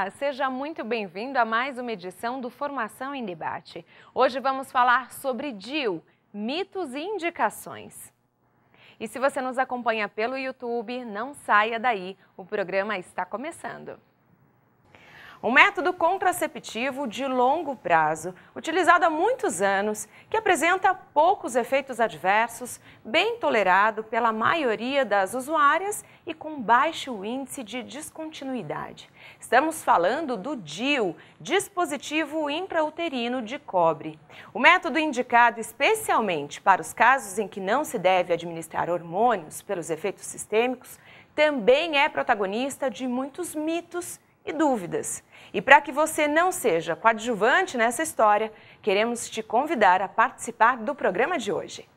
Olá, seja muito bem-vindo a mais uma edição do Formação em Debate. Hoje vamos falar sobre DIL, mitos e indicações. E se você nos acompanha pelo YouTube, não saia daí, o programa está começando um método contraceptivo de longo prazo, utilizado há muitos anos, que apresenta poucos efeitos adversos, bem tolerado pela maioria das usuárias e com baixo índice de descontinuidade. Estamos falando do DIL, dispositivo intrauterino de cobre. O método é indicado especialmente para os casos em que não se deve administrar hormônios pelos efeitos sistêmicos também é protagonista de muitos mitos e dúvidas. E para que você não seja coadjuvante nessa história, queremos te convidar a participar do programa de hoje.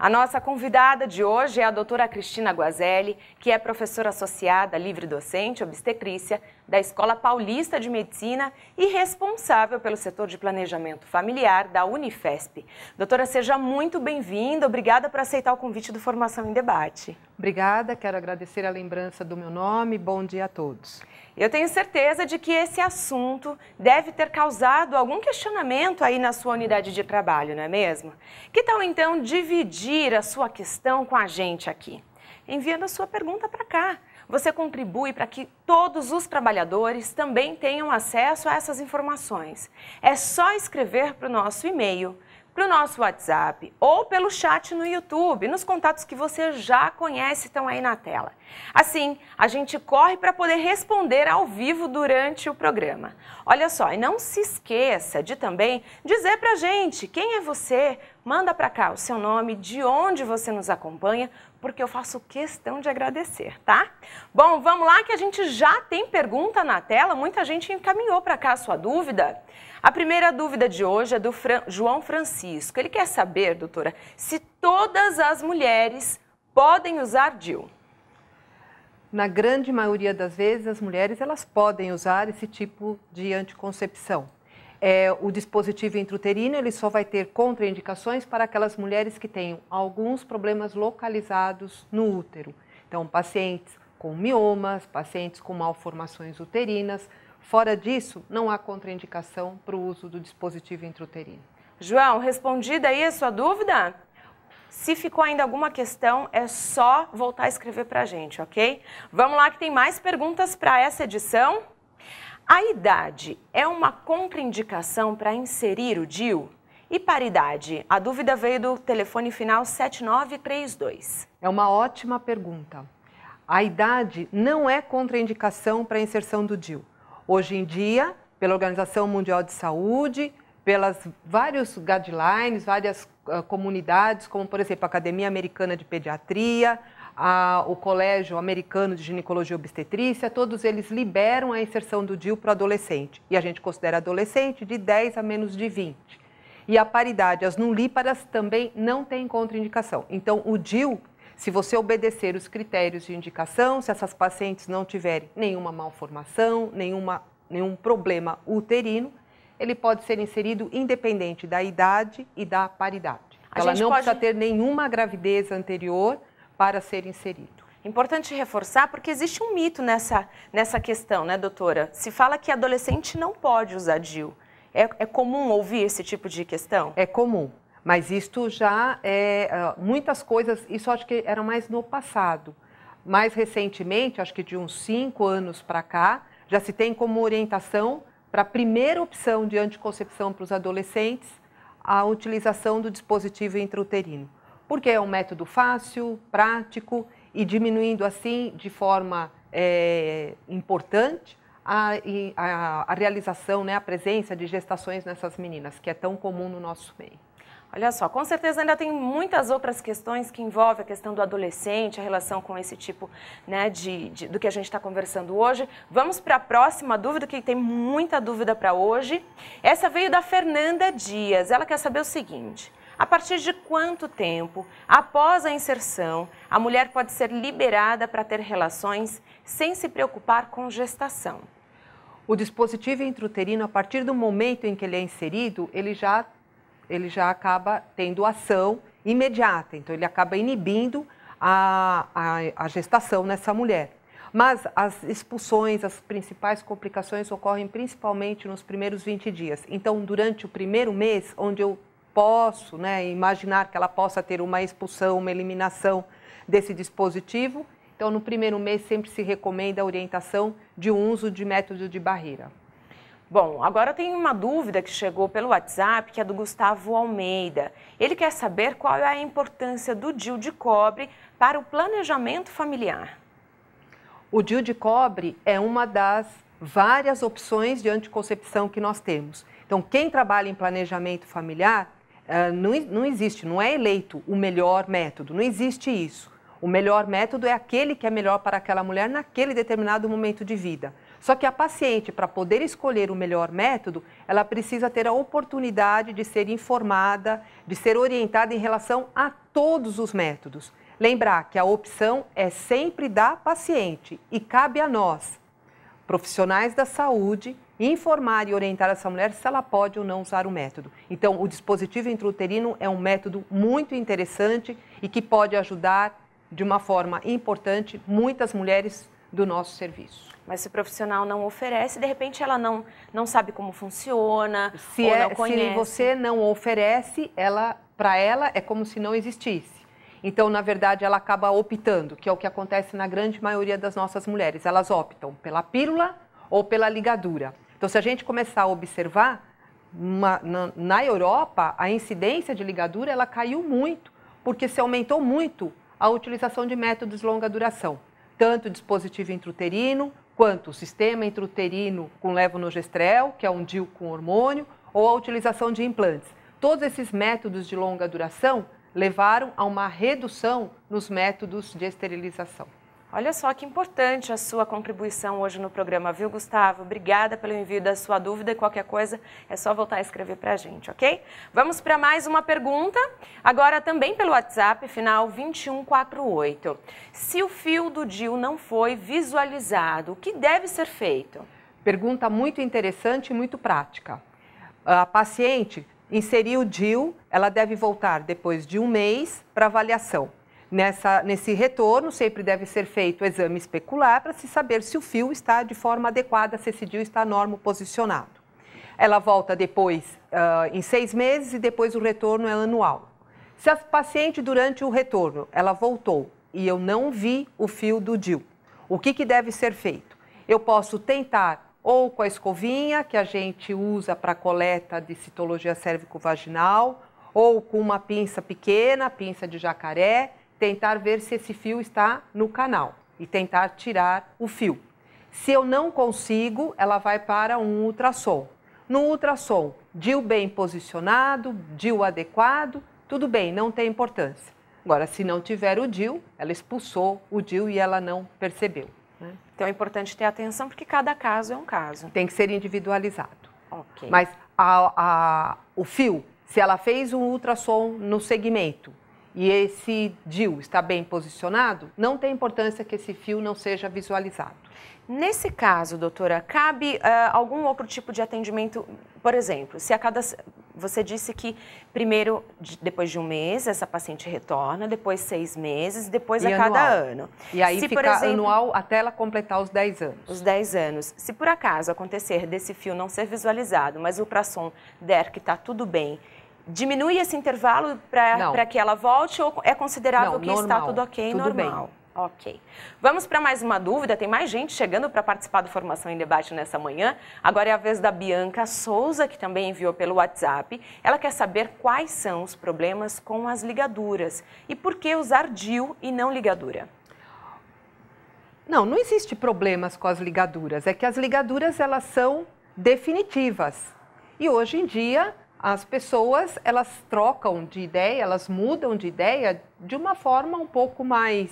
A nossa convidada de hoje é a doutora Cristina Guazelli, que é professora associada, livre docente, obstetrícia da Escola Paulista de Medicina e responsável pelo setor de planejamento familiar da Unifesp. Doutora, seja muito bem-vinda. Obrigada por aceitar o convite do Formação em Debate. Obrigada, quero agradecer a lembrança do meu nome. Bom dia a todos. Eu tenho certeza de que esse assunto deve ter causado algum questionamento aí na sua unidade de trabalho, não é mesmo? Que tal então dividir a sua questão com a gente aqui? Enviando a sua pergunta para cá. Você contribui para que todos os trabalhadores também tenham acesso a essas informações. É só escrever para o nosso e-mail para o nosso WhatsApp ou pelo chat no YouTube, nos contatos que você já conhece estão aí na tela. Assim, a gente corre para poder responder ao vivo durante o programa. Olha só, e não se esqueça de também dizer para a gente quem é você, manda para cá o seu nome, de onde você nos acompanha, porque eu faço questão de agradecer, tá? Bom, vamos lá que a gente já tem pergunta na tela, muita gente encaminhou para cá a sua dúvida. A primeira dúvida de hoje é do Fran... João Francisco. Ele quer saber, doutora, se todas as mulheres podem usar DIL. Na grande maioria das vezes, as mulheres elas podem usar esse tipo de anticoncepção. É, o dispositivo intrauterino ele só vai ter contraindicações para aquelas mulheres que tenham alguns problemas localizados no útero. Então, pacientes com miomas, pacientes com malformações uterinas, Fora disso, não há contraindicação para o uso do dispositivo intrauterino. João, respondida aí a sua dúvida? Se ficou ainda alguma questão, é só voltar a escrever para a gente, ok? Vamos lá que tem mais perguntas para essa edição. A idade é uma contraindicação para inserir o DIU? E paridade? A dúvida veio do telefone final 7932. É uma ótima pergunta. A idade não é contraindicação para a inserção do DIU hoje em dia pela Organização Mundial de Saúde, pelas vários guidelines, várias uh, comunidades, como por exemplo a Academia Americana de Pediatria, a, o Colégio Americano de Ginecologia e Obstetrícia, todos eles liberam a inserção do DIU para adolescente. E a gente considera adolescente de 10 a menos de 20. E a paridade, as nulíparas também não tem contraindicação. Então, o DIU se você obedecer os critérios de indicação, se essas pacientes não tiverem nenhuma malformação, nenhuma, nenhum problema uterino, ele pode ser inserido independente da idade e da paridade. Então, ela não pode... precisa ter nenhuma gravidez anterior para ser inserido. Importante reforçar, porque existe um mito nessa, nessa questão, né, doutora? Se fala que adolescente não pode usar DIU. É, é comum ouvir esse tipo de questão? É comum. Mas isto já é ah, muitas coisas, isso acho que era mais no passado. Mais recentemente, acho que de uns cinco anos para cá, já se tem como orientação para a primeira opção de anticoncepção para os adolescentes a utilização do dispositivo intrauterino, porque é um método fácil, prático e diminuindo assim de forma é, importante a, a, a realização, né, a presença de gestações nessas meninas, que é tão comum no nosso meio. Olha só, com certeza ainda tem muitas outras questões que envolvem a questão do adolescente, a relação com esse tipo né, de, de do que a gente está conversando hoje. Vamos para a próxima dúvida, que tem muita dúvida para hoje. Essa veio da Fernanda Dias. Ela quer saber o seguinte: a partir de quanto tempo, após a inserção, a mulher pode ser liberada para ter relações sem se preocupar com gestação? O dispositivo intrauterino, a partir do momento em que ele é inserido, ele já ele já acaba tendo ação imediata, então ele acaba inibindo a, a, a gestação nessa mulher. Mas as expulsões, as principais complicações ocorrem principalmente nos primeiros 20 dias. Então, durante o primeiro mês, onde eu posso né, imaginar que ela possa ter uma expulsão, uma eliminação desse dispositivo, então no primeiro mês sempre se recomenda a orientação de um uso de método de barreira. Bom, agora tem uma dúvida que chegou pelo WhatsApp, que é do Gustavo Almeida. Ele quer saber qual é a importância do DIL de cobre para o planejamento familiar. O DIL de cobre é uma das várias opções de anticoncepção que nós temos. Então, quem trabalha em planejamento familiar, eh, não, não existe, não é eleito o melhor método, não existe isso. O melhor método é aquele que é melhor para aquela mulher naquele determinado momento de vida. Só que a paciente, para poder escolher o melhor método, ela precisa ter a oportunidade de ser informada, de ser orientada em relação a todos os métodos. Lembrar que a opção é sempre da paciente e cabe a nós, profissionais da saúde, informar e orientar essa mulher se ela pode ou não usar o método. Então, o dispositivo intrauterino é um método muito interessante e que pode ajudar de uma forma importante muitas mulheres do nosso serviço. Mas se o profissional não oferece, de repente ela não, não sabe como funciona, se ou é, não conhece. Se você não oferece, ela para ela é como se não existisse. Então, na verdade, ela acaba optando, que é o que acontece na grande maioria das nossas mulheres. Elas optam pela pílula ou pela ligadura. Então, se a gente começar a observar, uma, na, na, Europa, a incidência de ligadura ela caiu muito, porque se aumentou muito a utilização de métodos de longa duração tanto o dispositivo intrauterino quanto o sistema intrauterino com levonorgestrel, que é um DIU com hormônio, ou a utilização de implantes. Todos esses métodos de longa duração levaram a uma redução nos métodos de esterilização. Olha só que importante a sua contribuição hoje no programa, viu, Gustavo? Obrigada pelo envio da sua dúvida e qualquer coisa é só voltar a escrever para a gente, ok? Vamos para mais uma pergunta, agora também pelo WhatsApp, final 2148. Se o fio do DIL não foi visualizado, o que deve ser feito? Pergunta muito interessante e muito prática. A paciente inseriu o DIL, ela deve voltar depois de um mês para avaliação. Nessa, nesse retorno, sempre deve ser feito o exame especular para se saber se o fio está de forma adequada, se esse DIU está normo posicionado. Ela volta depois uh, em seis meses e depois o retorno é anual. Se a paciente, durante o retorno, ela voltou e eu não vi o fio do DIU, o que, que deve ser feito? Eu posso tentar ou com a escovinha que a gente usa para coleta de citologia cérvico-vaginal, ou com uma pinça pequena, pinça de jacaré, tentar ver se esse fio está no canal e tentar tirar o fio. Se eu não consigo, ela vai para um ultrassom. No ultrassom, DIL bem posicionado, DIL adequado, tudo bem, não tem importância. Agora, se não tiver o DIL, ela expulsou o DIL e ela não percebeu. Né? Então é importante ter atenção porque cada caso é um caso. Tem que ser individualizado. Okay. Mas a, a, o fio, se ela fez um ultrassom no segmento e esse DIL está bem posicionado, não tem importância que esse fio não seja visualizado. Nesse caso, doutora, cabe uh, algum outro tipo de atendimento? Por exemplo, se a cada. Você disse que primeiro, de, depois de um mês, essa paciente retorna, depois seis meses, depois e a anual. cada ano. E aí se, fica exemplo, anual até ela completar os 10 anos. Os 10 anos. Se por acaso acontecer desse fio não ser visualizado, mas o ultrassom der que está tudo bem Diminui esse intervalo para que ela volte ou é considerável Não, que normal, está tudo ok, tudo normal? Bem. Ok. Vamos para mais uma dúvida. Tem mais gente chegando para participar do Formação em Debate nessa manhã. Agora é a vez da Bianca Souza, que também enviou pelo WhatsApp. Ela quer saber quais são os problemas com as ligaduras e por que usar DIL e não ligadura. Não, não existe problemas com as ligaduras. É que as ligaduras elas são definitivas. E hoje em dia as pessoas elas trocam de ideia, elas mudam de ideia de uma forma um pouco mais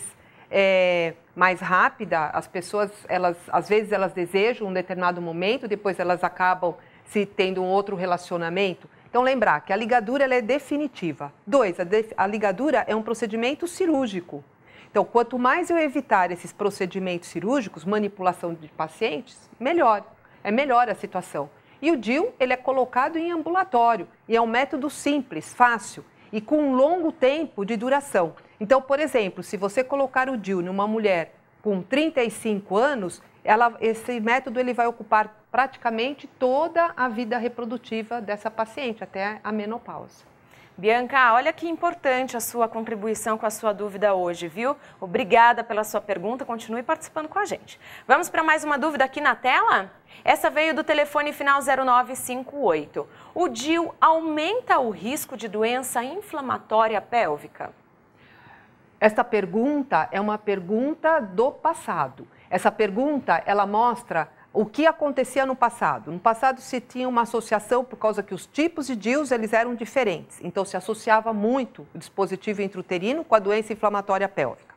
é, mais rápida. As pessoas elas às vezes elas desejam um determinado momento, depois elas acabam se tendo um outro relacionamento. Então lembrar que a ligadura ela é definitiva. Dois, a, a ligadura é um procedimento cirúrgico. Então quanto mais eu evitar esses procedimentos cirúrgicos, manipulação de pacientes, melhor. É melhor a situação. E o DIL ele é colocado em ambulatório e é um método simples, fácil e com um longo tempo de duração. Então, por exemplo, se você colocar o DIL numa mulher com 35 anos, ela, esse método ele vai ocupar praticamente toda a vida reprodutiva dessa paciente, até a menopausa. Bianca, olha que importante a sua contribuição com a sua dúvida hoje, viu? Obrigada pela sua pergunta, continue participando com a gente. Vamos para mais uma dúvida aqui na tela? Essa veio do telefone final 0958. O DIU aumenta o risco de doença inflamatória pélvica? Esta pergunta é uma pergunta do passado. Essa pergunta, ela mostra o que acontecia no passado? No passado se tinha uma associação por causa que os tipos de DIUs eles eram diferentes. Então se associava muito o dispositivo intrauterino com a doença inflamatória pélvica.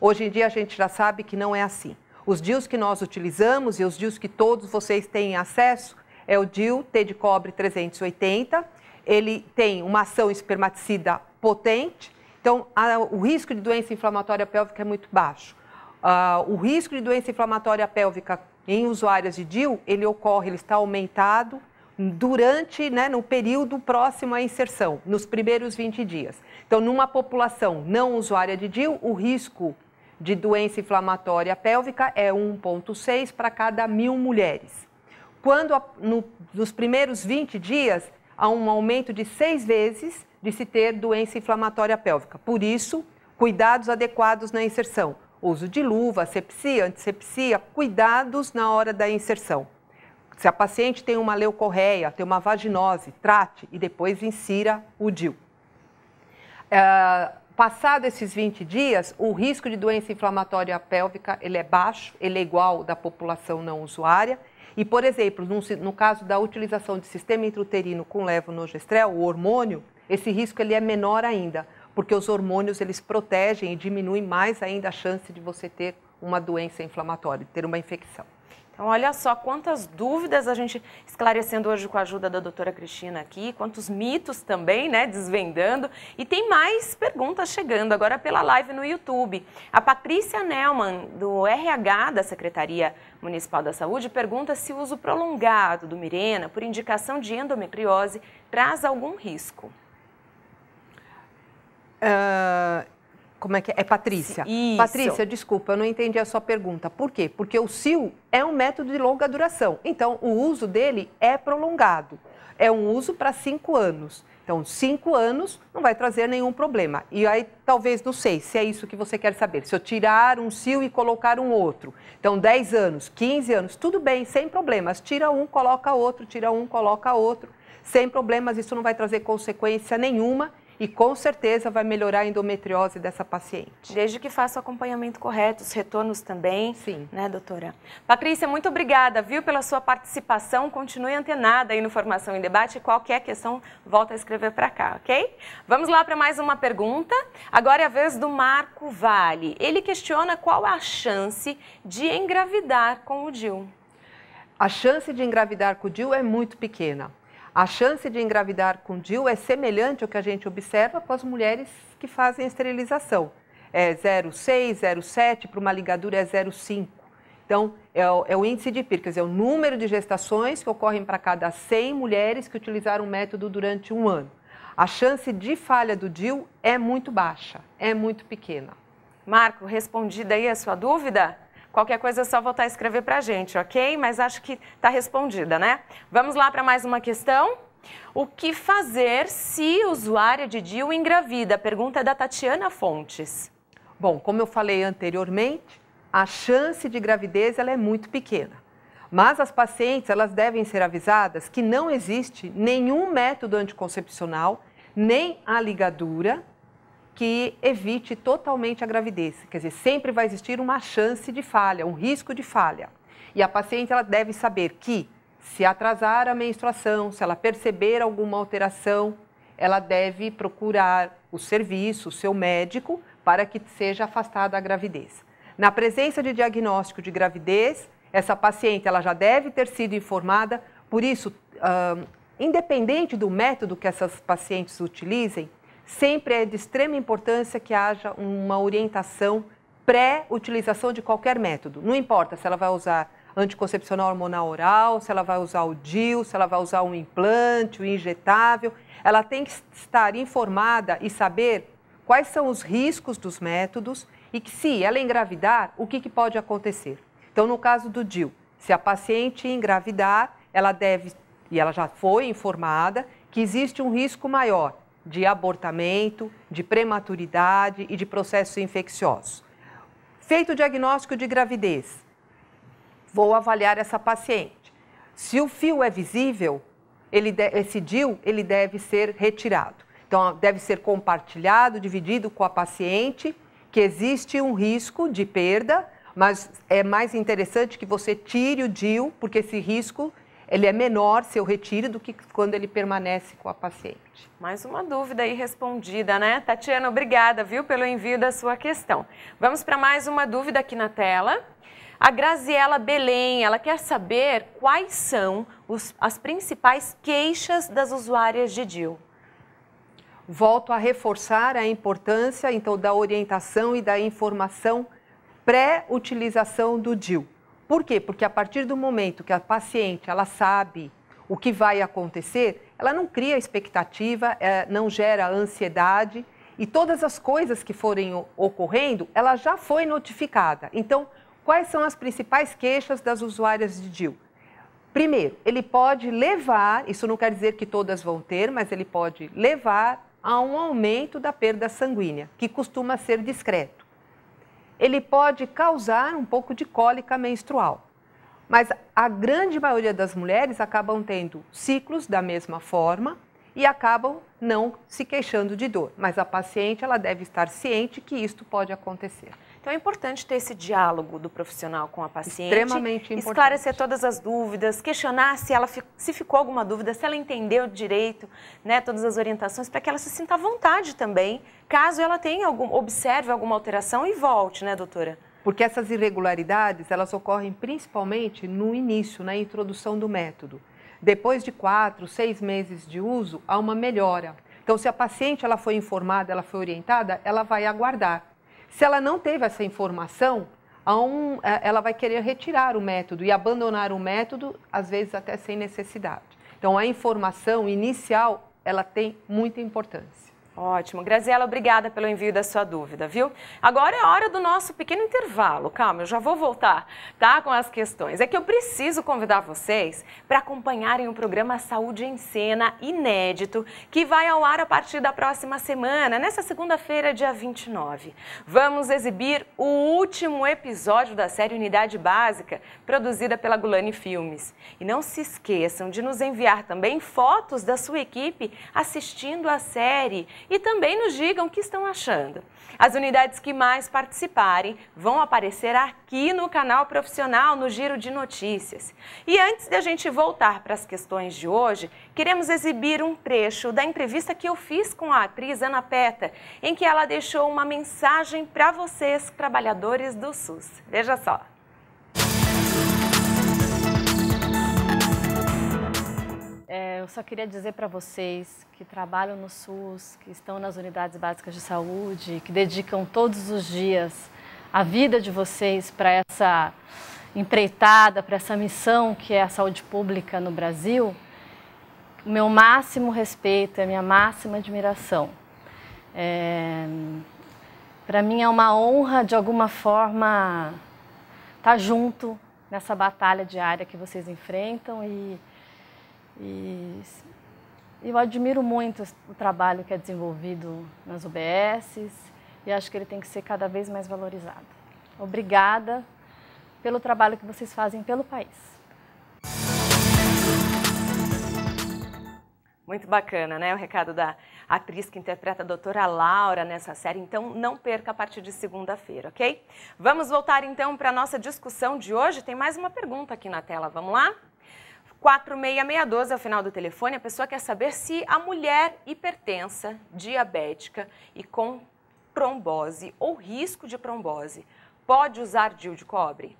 Hoje em dia a gente já sabe que não é assim. Os DIUs que nós utilizamos e os DIUs que todos vocês têm acesso é o DIU T de cobre 380. Ele tem uma ação espermaticida potente, então a, o risco de doença inflamatória pélvica é muito baixo. Uh, o risco de doença inflamatória pélvica em usuários de DIL, ele ocorre, ele está aumentado durante, né, no período próximo à inserção, nos primeiros 20 dias. Então, numa população não usuária de DIL, o risco de doença inflamatória pélvica é 1,6 para cada mil mulheres. Quando, no, nos primeiros 20 dias, há um aumento de seis vezes de se ter doença inflamatória pélvica. Por isso, cuidados adequados na inserção uso de luva, asepsia, antisepsia, cuidados na hora da inserção. Se a paciente tem uma leucorreia, tem uma vaginose, trate e depois insira o DIU. É, passado esses 20 dias, o risco de doença inflamatória pélvica ele é baixo, ele é igual da população não usuária. E, por exemplo, no, no caso da utilização de sistema intrauterino com levonorgestrel, o hormônio, esse risco ele é menor ainda, porque os hormônios eles protegem e diminuem mais ainda a chance de você ter uma doença inflamatória, ter uma infecção. Então, olha só quantas dúvidas a gente esclarecendo hoje com a ajuda da doutora Cristina aqui, quantos mitos também, né, desvendando. E tem mais perguntas chegando agora pela live no YouTube. A Patrícia Nelman, do RH da Secretaria Municipal da Saúde, pergunta se o uso prolongado do Mirena por indicação de endometriose traz algum risco. Ah, como é que é? É Patrícia. Isso. Patrícia, desculpa, eu não entendi a sua pergunta. Por quê? Porque o SIL é um método de longa duração. Então, o uso dele é prolongado. É um uso para cinco anos. Então, cinco anos não vai trazer nenhum problema. E aí, talvez, não sei se é isso que você quer saber. Se eu tirar um sil e colocar um outro. Então, 10 anos, 15 anos, tudo bem, sem problemas. Tira um, coloca outro, tira um, coloca outro. Sem problemas, isso não vai trazer consequência nenhuma e com certeza vai melhorar a endometriose dessa paciente. Desde que faça o acompanhamento correto, os retornos também. Sim. Né, doutora? Patrícia, muito obrigada, viu, pela sua participação. Continue antenada aí no Formação em Debate. Qualquer questão, volta a escrever para cá, ok? Vamos lá para mais uma pergunta. Agora é a vez do Marco Vale. Ele questiona qual é a chance de engravidar com o DIL. A chance de engravidar com o DIL é muito pequena a chance de engravidar com DIU é semelhante ao que a gente observa com as mulheres que fazem esterilização. É 0,6, 0,7, para uma ligadura é 0,5. Então, é o, é o, índice de PIR, quer dizer, é o número de gestações que ocorrem para cada 100 mulheres que utilizaram o método durante um ano. A chance de falha do DIU é muito baixa, é muito pequena. Marco, respondida aí a sua dúvida? Qualquer coisa é só voltar a escrever para a gente, ok? Mas acho que está respondida, né? Vamos lá para mais uma questão? O que fazer se usuária de DIU engravida? Pergunta da Tatiana Fontes. Bom, como eu falei anteriormente, a chance de gravidez ela é muito pequena. Mas as pacientes elas devem ser avisadas que não existe nenhum método anticoncepcional, nem a ligadura, que evite totalmente a gravidez. Quer dizer, sempre vai existir uma chance de falha, um risco de falha. E a paciente ela deve saber que se atrasar a menstruação, se ela perceber alguma alteração, ela deve procurar o serviço, o seu médico, para que seja afastada a gravidez. Na presença de diagnóstico de gravidez, essa paciente ela já deve ter sido informada, por isso, uh, independente do método que essas pacientes utilizem, sempre é de extrema importância que haja uma orientação pré-utilização de qualquer método. Não importa se ela vai usar anticoncepcional hormonal oral, se ela vai usar o DIU, se ela vai usar um implante, o um injetável, ela tem que estar informada e saber quais são os riscos dos métodos e que se ela engravidar, o que, que pode acontecer. Então, no caso do DIU, se a paciente engravidar, ela deve, e ela já foi informada, que existe um risco maior de abortamento, de prematuridade e de processos infecciosos. Feito o diagnóstico de gravidez, vou avaliar essa paciente. Se o fio é visível, ele decidiu, ele deve ser retirado. Então, deve ser compartilhado, dividido com a paciente, que existe um risco de perda, mas é mais interessante que você tire o DIL, porque esse risco ele é menor se eu retire do que quando ele permanece com a paciente. Mais uma dúvida aí respondida, né? Tatiana, obrigada, viu, pelo envio da sua questão. Vamos para mais uma dúvida aqui na tela. A Graziela Belém, ela quer saber quais são os, as principais queixas das usuárias de DIL. Volto a reforçar a importância, então, da orientação e da informação pré-utilização do DIL. Por quê? Porque a partir do momento que a paciente ela sabe o que vai acontecer, ela não cria expectativa, é, não gera ansiedade e todas as coisas que forem ocorrendo, ela já foi notificada. Então, quais são as principais queixas das usuárias de Dil? Primeiro, ele pode levar, isso não quer dizer que todas vão ter, mas ele pode levar a um aumento da perda sanguínea, que costuma ser discreto ele pode causar um pouco de cólica menstrual. Mas a grande maioria das mulheres acabam tendo ciclos da mesma forma e acabam não se queixando de dor. Mas a paciente ela deve estar ciente que isto pode acontecer. Então é importante ter esse diálogo do profissional com a paciente. Extremamente importante. Esclarecer todas as dúvidas, questionar se ela se ficou alguma dúvida, se ela entendeu direito, né, todas as orientações, para que ela se sinta à vontade também, caso ela tenha algum, observe alguma alteração e volte, né, doutora? Porque essas irregularidades, elas ocorrem principalmente no início, na introdução do método. Depois de quatro, seis meses de uso, há uma melhora. Então, se a paciente ela foi informada, ela foi orientada, ela vai aguardar. Se ela não teve essa informação, um, é, ela vai querer retirar o método e abandonar o método, às vezes até sem necessidade. Então, a informação inicial ela tem muita importância. Ótimo. Graziela, obrigada pelo envio da sua dúvida, viu? Agora é hora do nosso pequeno intervalo. Calma, eu já vou voltar, tá? Com as questões. É que eu preciso convidar vocês para acompanharem o programa Saúde em Cena inédito, que vai ao ar a partir da próxima semana, nessa segunda-feira, dia 29. Vamos exibir o último episódio da série Unidade Básica, produzida pela Gulani Filmes. E não se esqueçam de nos enviar também fotos da sua equipe assistindo a série e também nos digam o que estão achando. As unidades que mais participarem vão aparecer aqui no canal profissional no Giro de Notícias. E antes de a gente voltar para as questões de hoje, queremos exibir um trecho da entrevista que eu fiz com a atriz Ana Peta, em que ela deixou uma mensagem para vocês, trabalhadores do SUS. Veja só. É, eu só queria dizer para vocês que trabalham no SUS, que estão nas unidades básicas de saúde, que dedicam todos os dias a vida de vocês para essa empreitada, para essa missão que é a saúde pública no Brasil, o meu máximo respeito, a minha máxima admiração. É, para mim é uma honra, de alguma forma, estar tá junto nessa batalha diária que vocês enfrentam e e eu admiro muito o trabalho que é desenvolvido nas UBSs e acho que ele tem que ser cada vez mais valorizado. Obrigada pelo trabalho que vocês fazem pelo país. Muito bacana, né? O recado da atriz que interpreta a doutora Laura nessa série. Então, não perca a partir de segunda-feira, ok? Vamos voltar então para a nossa discussão de hoje. Tem mais uma pergunta aqui na tela. Vamos lá? 46612 é o final do telefone. A pessoa quer saber se a mulher hipertensa, diabética e com trombose ou risco de trombose pode usar DIU de cobre?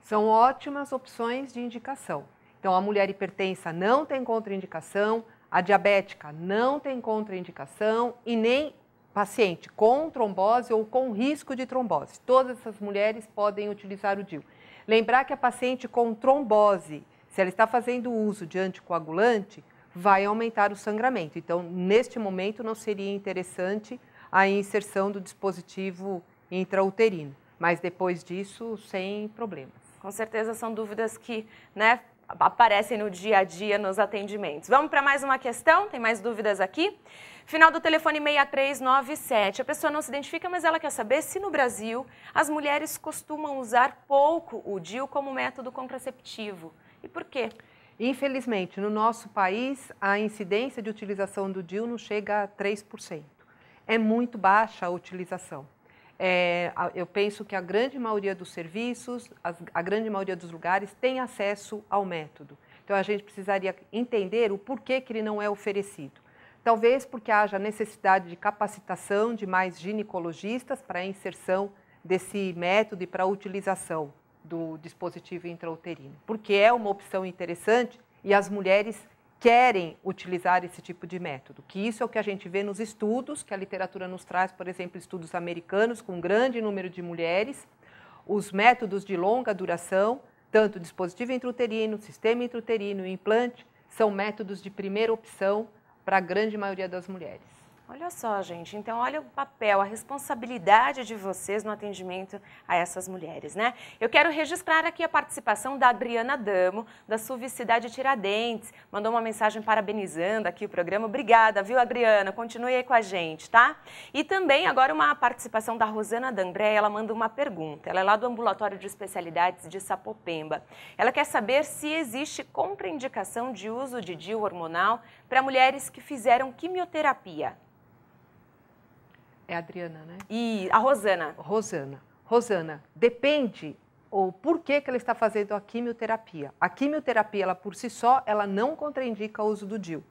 São ótimas opções de indicação. Então, a mulher hipertensa não tem contraindicação, a diabética não tem contraindicação e nem paciente com trombose ou com risco de trombose. Todas essas mulheres podem utilizar o DIU. Lembrar que a paciente com trombose se ela está fazendo uso de anticoagulante, vai aumentar o sangramento. Então, neste momento, não seria interessante a inserção do dispositivo intrauterino. Mas depois disso, sem problemas. Com certeza são dúvidas que né, aparecem no dia a dia nos atendimentos. Vamos para mais uma questão? Tem mais dúvidas aqui? Final do telefone 6397. A pessoa não se identifica, mas ela quer saber se no Brasil as mulheres costumam usar pouco o DIU como método contraceptivo. E por quê? Infelizmente, no nosso país, a incidência de utilização do DIU não chega a 3%. É muito baixa a utilização. É, eu penso que a grande maioria dos serviços, a, a grande maioria dos lugares tem acesso ao método. Então, a gente precisaria entender o porquê que ele não é oferecido. Talvez porque haja necessidade de capacitação de mais ginecologistas para a inserção desse método e para a utilização do dispositivo intrauterino, porque é uma opção interessante e as mulheres querem utilizar esse tipo de método, que isso é o que a gente vê nos estudos que a literatura nos traz, por exemplo, estudos americanos com um grande número de mulheres, os métodos de longa duração, tanto dispositivo intrauterino, sistema intrauterino e implante, são métodos de primeira opção para a grande maioria das mulheres. Olha só, gente. Então, olha o papel, a responsabilidade de vocês no atendimento a essas mulheres, né? Eu quero registrar aqui a participação da Adriana Damo, da Cidade Tiradentes. Mandou uma mensagem parabenizando aqui o programa. Obrigada, viu, Adriana? Continue aí com a gente, tá? E também agora uma participação da Rosana D'André. Ela manda uma pergunta. Ela é lá do Ambulatório de Especialidades de Sapopemba. Ela quer saber se existe contraindicação de uso de DIU hormonal para mulheres que fizeram quimioterapia é a Adriana, né? E a Rosana. Rosana. Rosana, depende o porquê que ela está fazendo a quimioterapia. A quimioterapia, ela por si só, ela não contraindica o uso do DIU.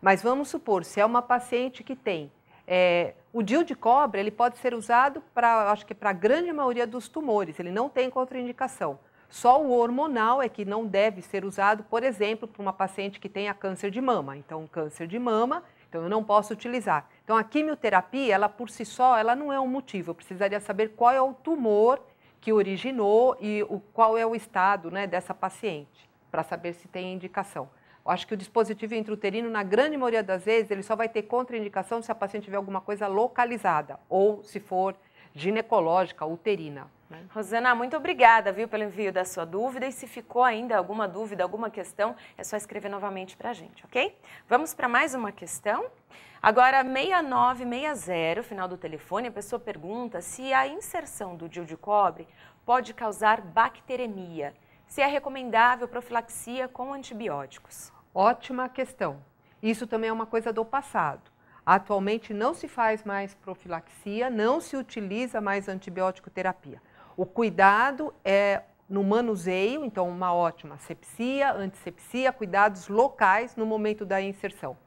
Mas vamos supor, se é uma paciente que tem é, o DIU de cobre, ele pode ser usado para, acho que para a grande maioria dos tumores, ele não tem contraindicação. Só o hormonal é que não deve ser usado, por exemplo, para uma paciente que tenha câncer de mama. Então, câncer de mama, então eu não posso utilizar. Então, a quimioterapia, ela por si só, ela não é um motivo. Eu precisaria saber qual é o tumor que originou e o, qual é o estado né, dessa paciente, para saber se tem indicação. Eu acho que o dispositivo intrauterino, na grande maioria das vezes, ele só vai ter contraindicação se a paciente tiver alguma coisa localizada ou se for ginecológica, uterina. Né? Rosana, muito obrigada viu, pelo envio da sua dúvida. E se ficou ainda alguma dúvida, alguma questão, é só escrever novamente para a gente, ok? Vamos para mais uma questão. Agora, 6960, final do telefone, a pessoa pergunta se a inserção do DIU de cobre pode causar bacteremia, se é recomendável profilaxia com antibióticos. Ótima questão. Isso também é uma coisa do passado. Atualmente não se faz mais profilaxia, não se utiliza mais antibiótico terapia. O cuidado é no manuseio, então uma ótima sepsia, antisepsia, cuidados locais no momento da inserção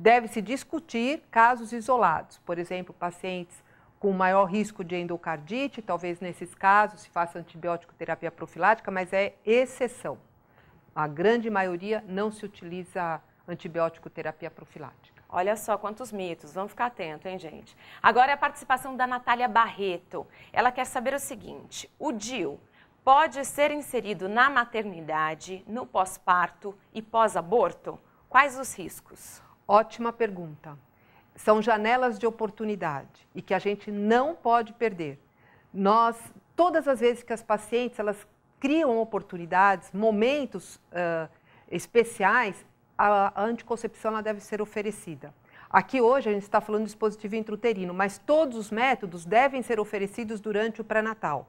deve-se discutir casos isolados, por exemplo, pacientes com maior risco de endocardite, talvez nesses casos se faça antibiótico terapia profilática, mas é exceção. A grande maioria não se utiliza antibiótico terapia profilática. Olha só quantos mitos, vamos ficar atento, hein, gente? Agora é a participação da Natália Barreto. Ela quer saber o seguinte: o DIL pode ser inserido na maternidade, no pós-parto e pós-aborto? Quais os riscos? Ótima pergunta. São janelas de oportunidade e que a gente não pode perder. Nós, todas as vezes que as pacientes elas criam oportunidades, momentos uh, especiais, a, a anticoncepção ela deve ser oferecida. Aqui hoje a gente está falando de dispositivo intrauterino, mas todos os métodos devem ser oferecidos durante o pré-natal.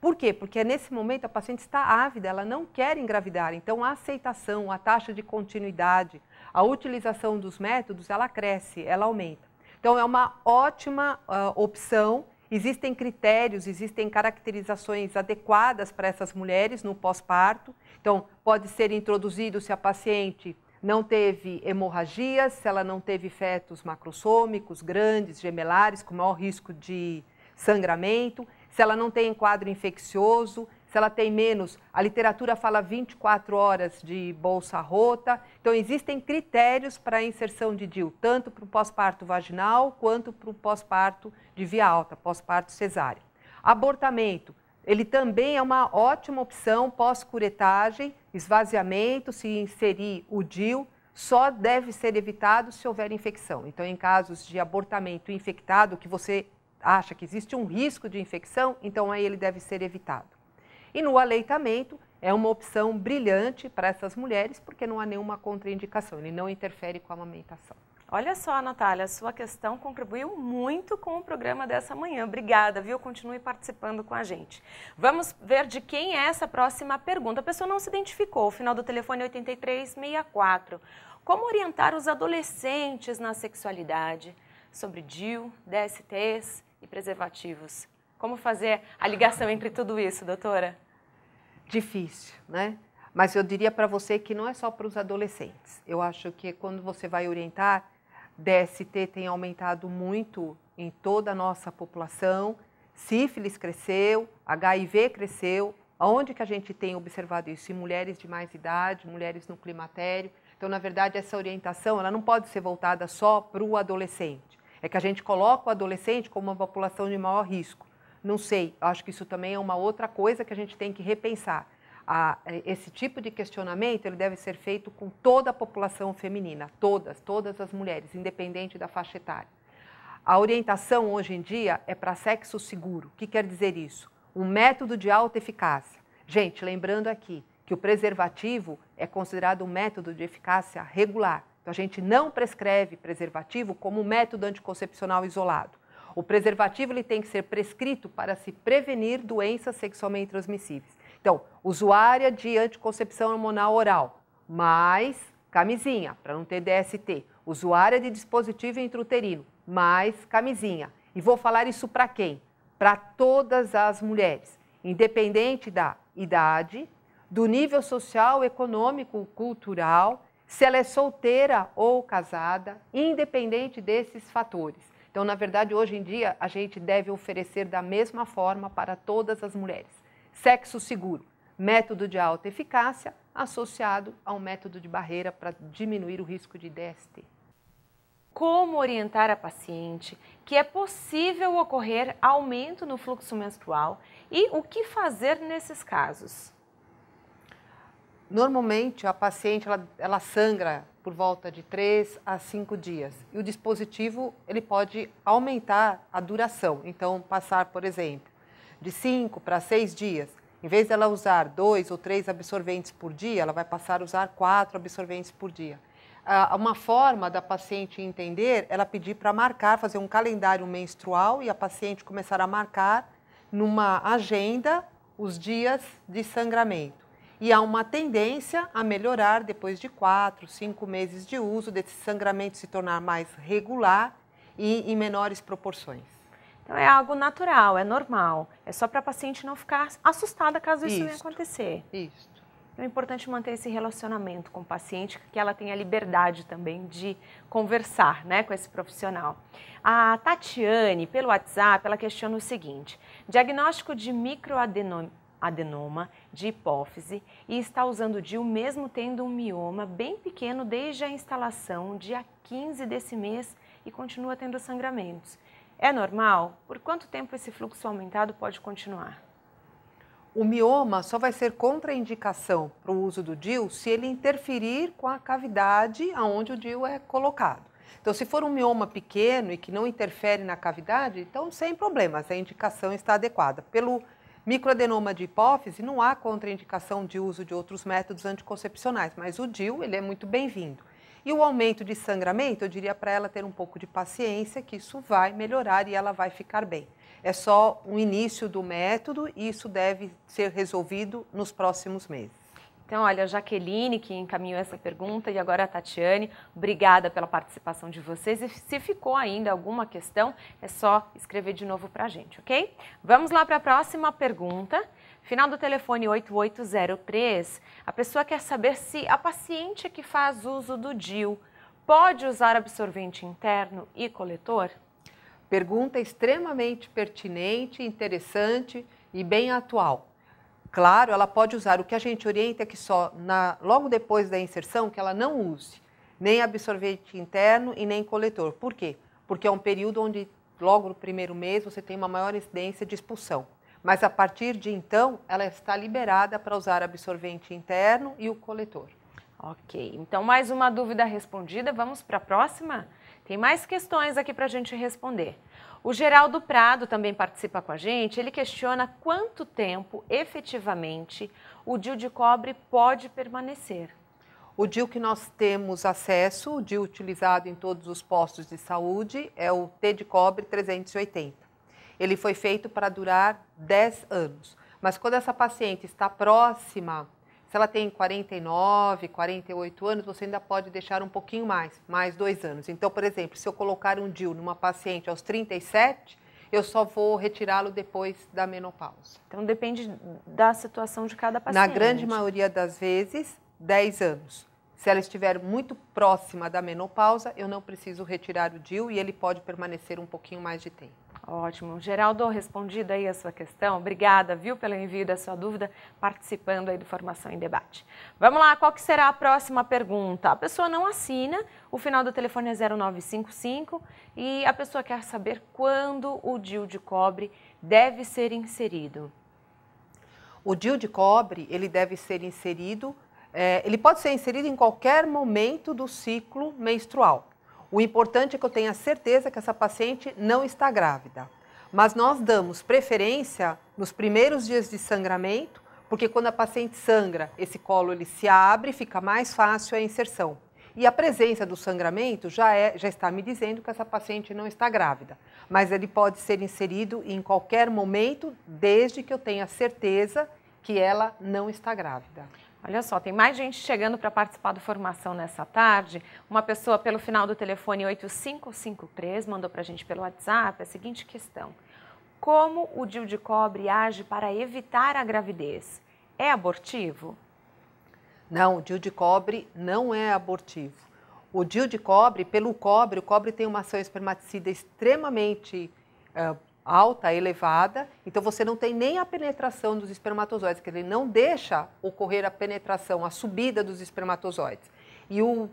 Por quê? Porque é nesse momento a paciente está ávida, ela não quer engravidar. Então a aceitação, a taxa de continuidade, a utilização dos métodos, ela cresce, ela aumenta. Então, é uma ótima uh, opção. Existem critérios, existem caracterizações adequadas para essas mulheres no pós-parto. Então, pode ser introduzido se a paciente não teve hemorragias, se ela não teve fetos macrosômicos, grandes, gemelares, com maior risco de sangramento, se ela não tem quadro infeccioso, se ela tem menos, a literatura fala 24 horas de bolsa rota. Então, existem critérios para a inserção de DIU, tanto para o pós-parto vaginal quanto para o pós-parto de via alta, pós-parto cesárea. Abortamento, ele também é uma ótima opção pós-curetagem, esvaziamento, se inserir o DIU, só deve ser evitado se houver infecção. Então, em casos de abortamento infectado, que você acha que existe um risco de infecção, então aí ele deve ser evitado. E no aleitamento, é uma opção brilhante para essas mulheres, porque não há nenhuma contraindicação, ele não interfere com a amamentação. Olha só, Natália, sua questão contribuiu muito com o programa dessa manhã. Obrigada, viu? Continue participando com a gente. Vamos ver de quem é essa próxima pergunta. A pessoa não se identificou, o final do telefone é 8364. Como orientar os adolescentes na sexualidade? Sobre DIU, DSTs e preservativos. Como fazer a ligação entre tudo isso, doutora? Difícil, né? Mas eu diria para você que não é só para os adolescentes. Eu acho que quando você vai orientar, DST tem aumentado muito em toda a nossa população. Sífilis cresceu, HIV cresceu. Aonde que a gente tem observado isso? Em mulheres de mais idade, mulheres no climatério. Então, na verdade, essa orientação ela não pode ser voltada só para o adolescente. É que a gente coloca o adolescente como uma população de maior risco. Não sei, acho que isso também é uma outra coisa que a gente tem que repensar. Ah, esse tipo de questionamento ele deve ser feito com toda a população feminina, todas, todas as mulheres, independente da faixa etária. A orientação hoje em dia é para sexo seguro. O que quer dizer isso? Um método de alta eficácia. Gente, lembrando aqui que o preservativo é considerado um método de eficácia regular. Então, a gente não prescreve preservativo como método anticoncepcional isolado. O preservativo ele tem que ser prescrito para se prevenir doenças sexualmente transmissíveis. Então, usuária de anticoncepção hormonal oral, mais camisinha, para não ter DST. Usuária de dispositivo intrauterino, mais camisinha. E vou falar isso para quem? Para todas as mulheres, independente da idade, do nível social, econômico, cultural, se ela é solteira ou casada, independente desses fatores. Então, na verdade, hoje em dia, a gente deve oferecer da mesma forma para todas as mulheres. Sexo seguro, método de alta eficácia associado a um método de barreira para diminuir o risco de DST. Como orientar a paciente que é possível ocorrer aumento no fluxo menstrual e o que fazer nesses casos? Normalmente a paciente ela, ela sangra por volta de 3 a 5 dias. E o dispositivo ele pode aumentar a duração, então passar, por exemplo, de 5 para 6 dias. Em vez dela usar dois ou três absorventes por dia, ela vai passar a usar quatro absorventes por dia. Ah, uma forma da paciente entender, ela pedir para marcar, fazer um calendário menstrual e a paciente começar a marcar numa agenda os dias de sangramento e há uma tendência a melhorar depois de quatro, cinco meses de uso, desse sangramento se tornar mais regular e em menores proporções. Então é algo natural, é normal. É só para a paciente não ficar assustada caso isso venha acontecer. Isso. Então, é importante manter esse relacionamento com o paciente, que ela tenha liberdade também de conversar né, com esse profissional. A Tatiane, pelo WhatsApp, ela questiona o seguinte: diagnóstico de microadenoma adenoma de hipófise e está usando o DIL mesmo tendo um mioma bem pequeno desde a instalação, dia 15 desse mês, e continua tendo sangramentos. É normal? Por quanto tempo esse fluxo aumentado pode continuar? O mioma só vai ser contraindicação para o uso do DIL se ele interferir com a cavidade aonde o DIL é colocado. Então, se for um mioma pequeno e que não interfere na cavidade, então sem problemas, a indicação está adequada. Pelo Microadenoma de hipófise, não há contraindicação de uso de outros métodos anticoncepcionais, mas o DIL ele é muito bem-vindo. E o aumento de sangramento, eu diria para ela ter um pouco de paciência, que isso vai melhorar e ela vai ficar bem. É só o início do método e isso deve ser resolvido nos próximos meses. Então, olha, a Jaqueline que encaminhou essa pergunta e agora a Tatiane, obrigada pela participação de vocês. E se ficou ainda alguma questão, é só escrever de novo para a gente, ok? Vamos lá para a próxima pergunta. Final do telefone 8803, a pessoa quer saber se a paciente que faz uso do DIL pode usar absorvente interno e coletor? Pergunta extremamente pertinente, interessante e bem atual. Claro, ela pode usar. O que a gente orienta é que só na, logo depois da inserção que ela não use nem absorvente interno e nem coletor. Por quê? Porque é um período onde logo no primeiro mês você tem uma maior incidência de expulsão. Mas a partir de então, ela está liberada para usar absorvente interno e o coletor. Ok, então mais uma dúvida respondida. Vamos para a próxima? Tem mais questões aqui para a gente responder. O Geraldo Prado também participa com a gente. Ele questiona quanto tempo efetivamente o DIU de cobre pode permanecer. O DIU que nós temos acesso, o DIU utilizado em todos os postos de saúde, é o T de cobre 380. Ele foi feito para durar 10 anos. Mas quando essa paciente está próxima se ela tem 49, 48 anos, você ainda pode deixar um pouquinho mais, mais dois anos. Então, por exemplo, se eu colocar um DIU numa paciente aos 37, eu só vou retirá-lo depois da menopausa. Então, depende da situação de cada paciente. Na grande maioria das vezes, 10 anos. Se ela estiver muito próxima da menopausa, eu não preciso retirar o DIU e ele pode permanecer um pouquinho mais de tempo. Ótimo. Geraldo, respondida aí a sua questão. Obrigada, viu, pelo envio da sua dúvida, participando aí do Formação em Debate. Vamos lá, qual que será a próxima pergunta? A pessoa não assina, o final do telefone é 0955 e a pessoa quer saber quando o diu de cobre deve ser inserido. O diu de cobre, ele deve ser inserido, é, ele pode ser inserido em qualquer momento do ciclo menstrual. O importante é que eu tenha certeza que essa paciente não está grávida. Mas nós damos preferência nos primeiros dias de sangramento, porque quando a paciente sangra, esse colo ele se abre, fica mais fácil a inserção. E a presença do sangramento já, é, já está me dizendo que essa paciente não está grávida, mas ele pode ser inserido em qualquer momento, desde que eu tenha certeza que ela não está grávida. Olha só, tem mais gente chegando para participar do Formação nessa tarde. Uma pessoa pelo final do telefone 8553 mandou para a gente pelo WhatsApp a seguinte questão. Como o DIU de cobre age para evitar a gravidez? É abortivo? Não, o DIU de cobre não é abortivo. O DIU de cobre, pelo cobre, o cobre tem uma ação espermaticida extremamente uh, alta, elevada, então você não tem nem a penetração dos espermatozoides, que ele não deixa ocorrer a penetração, a subida dos espermatozoides. E o,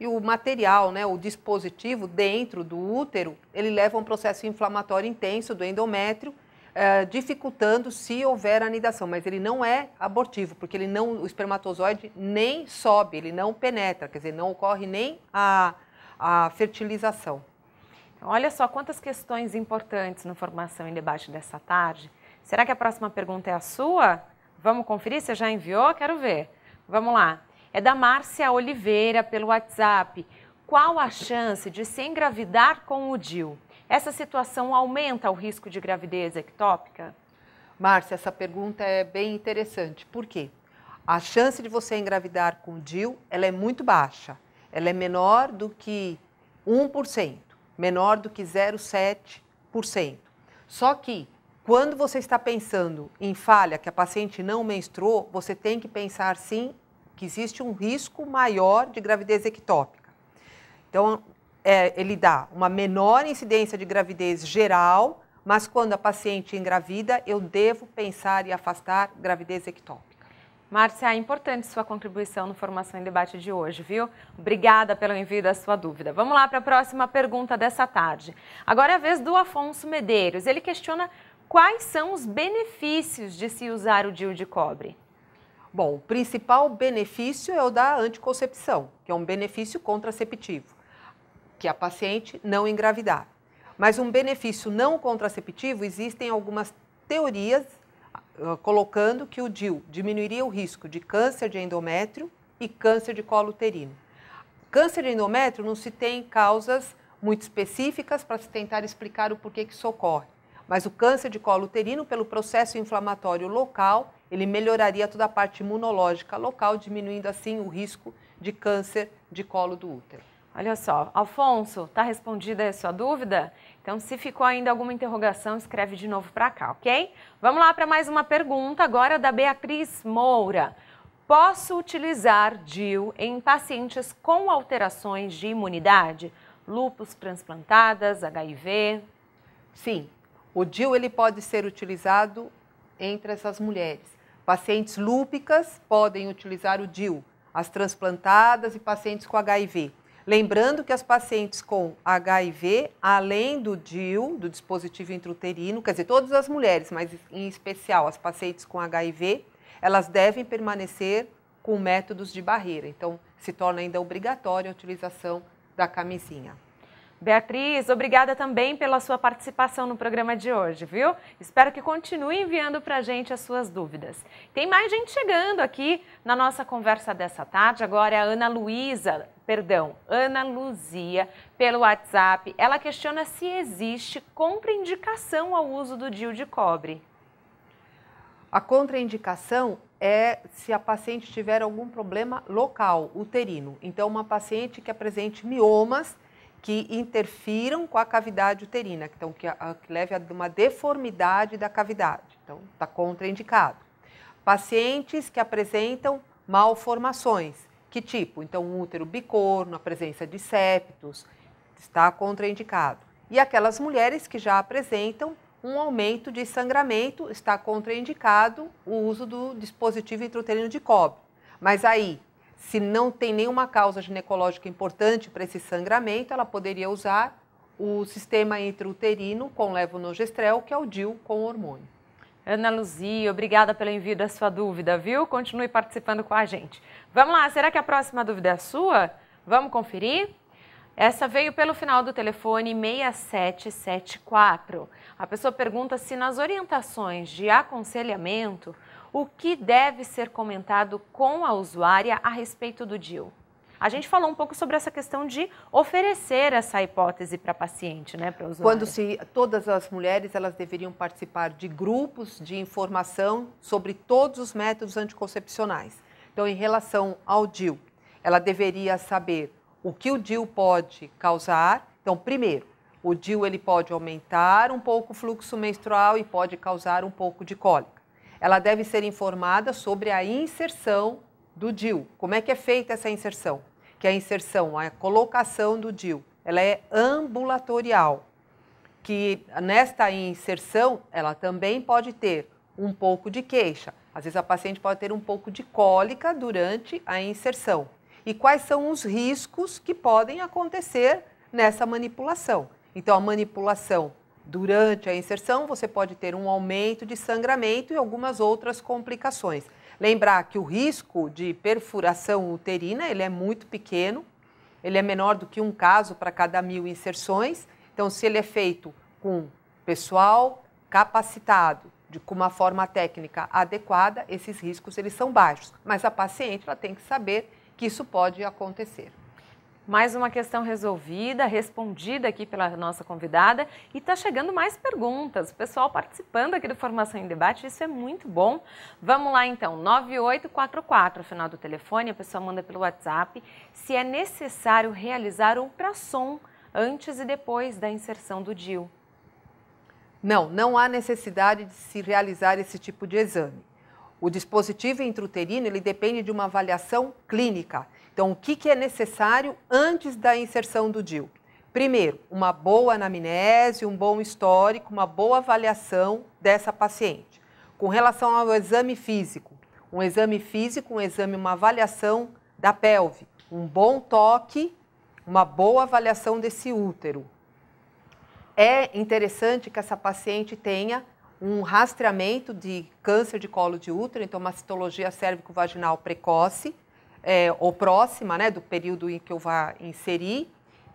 e o material, né, o dispositivo dentro do útero, ele leva a um processo inflamatório intenso do endométrio, eh, dificultando se houver anidação, mas ele não é abortivo, porque ele não, o espermatozoide nem sobe, ele não penetra, quer dizer, não ocorre nem a, a fertilização olha só quantas questões importantes no Formação em Debate dessa tarde. Será que a próxima pergunta é a sua? Vamos conferir? Você já enviou? Quero ver. Vamos lá. É da Márcia Oliveira pelo WhatsApp. Qual a chance de se engravidar com o DIL? Essa situação aumenta o risco de gravidez ectópica? Márcia, essa pergunta é bem interessante. Por quê? A chance de você engravidar com o DIL ela é muito baixa. Ela é menor do que 1% menor do que 0,7%. Só que quando você está pensando em falha que a paciente não menstruou, você tem que pensar sim que existe um risco maior de gravidez ectópica. Então, é, ele dá uma menor incidência de gravidez geral, mas quando a paciente engravida, eu devo pensar e afastar gravidez ectópica. Márcia, é importante sua contribuição no Formação em Debate de hoje, viu? Obrigada pelo envio da sua dúvida. Vamos lá para a próxima pergunta dessa tarde. Agora é a vez do Afonso Medeiros. Ele questiona quais são os benefícios de se usar o DIU de cobre. Bom, o principal benefício é o da anticoncepção, que é um benefício contraceptivo, que a paciente não engravidar. Mas um benefício não contraceptivo, existem algumas teorias ah, colocando que o DIL diminuiria o risco de câncer de endométrio e câncer de colo uterino. Câncer de endométrio não se tem causas muito específicas para se tentar explicar o porquê que isso ocorre, mas o câncer de colo uterino, pelo processo inflamatório local, ele melhoraria toda a parte imunológica local, diminuindo assim o risco de câncer de colo do útero. Olha só, Alfonso, está respondida a sua dúvida? Então, se ficou ainda alguma interrogação, escreve de novo para cá, ok? Vamos lá para mais uma pergunta agora da Beatriz Moura. Posso utilizar DIL em pacientes com alterações de imunidade, lupus transplantadas, HIV? Sim, o DIL ele pode ser utilizado entre essas mulheres. Pacientes lúpicas podem utilizar o DIL, as transplantadas e pacientes com HIV. Lembrando que as pacientes com HIV, além do DIU, do dispositivo intrauterino, quer dizer, todas as mulheres, mas em especial as pacientes com HIV, elas devem permanecer com métodos de barreira. Então, se torna ainda obrigatória a utilização da camisinha. Beatriz, obrigada também pela sua participação no programa de hoje, viu? Espero que continue enviando para a gente as suas dúvidas. Tem mais gente chegando aqui na nossa conversa dessa tarde. Agora é a Ana Luísa, perdão, Ana Luzia, pelo WhatsApp. Ela questiona se existe contraindicação ao uso do DIU de cobre. A contraindicação é se a paciente tiver algum problema local, uterino. Então, uma paciente que apresente miomas que interfiram com a cavidade uterina, então que, a, que leve a uma deformidade da cavidade. Então, está contraindicado. Pacientes que apresentam malformações, que tipo? Então, útero bicorno, a presença de septos, está contraindicado. E aquelas mulheres que já apresentam um aumento de sangramento, está contraindicado o uso do dispositivo intrauterino de cobre. Mas aí, se não tem nenhuma causa ginecológica importante para esse sangramento, ela poderia usar o sistema intrauterino com levonorgestrel, que é o DIL com hormônio. Ana Luzia, obrigada pelo envio da sua dúvida, viu? Continue participando com a gente. Vamos lá, será que a próxima dúvida é sua? Vamos conferir? Essa veio pelo final do telefone 6774. A pessoa pergunta se nas orientações de aconselhamento, o que deve ser comentado com a usuária a respeito do DIL. A gente falou um pouco sobre essa questão de oferecer essa hipótese para paciente, né, para usuário. Quando se todas as mulheres elas deveriam participar de grupos de informação sobre todos os métodos anticoncepcionais. Então, em relação ao DIL, ela deveria saber o que o DIL pode causar. Então, primeiro, o DIL ele pode aumentar um pouco o fluxo menstrual e pode causar um pouco de cólica. Ela deve ser informada sobre a inserção do DIL. Como é que é feita essa inserção? Que a inserção, a colocação do DIL, ela é ambulatorial. Que nesta inserção, ela também pode ter um pouco de queixa, às vezes a paciente pode ter um pouco de cólica durante a inserção. E quais são os riscos que podem acontecer nessa manipulação? Então, a manipulação durante a inserção, você pode ter um aumento de sangramento e algumas outras complicações. Lembrar que o risco de perfuração uterina ele é muito pequeno, ele é menor do que um caso para cada mil inserções. Então, se ele é feito com pessoal capacitado, de com uma forma técnica adequada, esses riscos eles são baixos, mas a paciente ela tem que saber que isso pode acontecer. Mais uma questão resolvida, respondida aqui pela nossa convidada e está chegando mais perguntas. O pessoal participando aqui do Formação em Debate, isso é muito bom. Vamos lá então, 9844, final do telefone, a pessoa manda pelo WhatsApp se é necessário realizar ultrassom antes e depois da inserção do DIU. Não, não há necessidade de se realizar esse tipo de exame. O dispositivo intrauterino ele depende de uma avaliação clínica. Então, o que, que é necessário antes da inserção do dil? Primeiro, uma boa anamnese, um bom histórico, uma boa avaliação dessa paciente. Com relação ao exame físico, um exame físico, um exame, uma avaliação da pelve, um bom toque, uma boa avaliação desse útero, é interessante que essa paciente tenha um rastreamento de câncer de colo de útero, então uma citologia cérvico-vaginal precoce é, ou próxima né, do período em que eu vá inserir,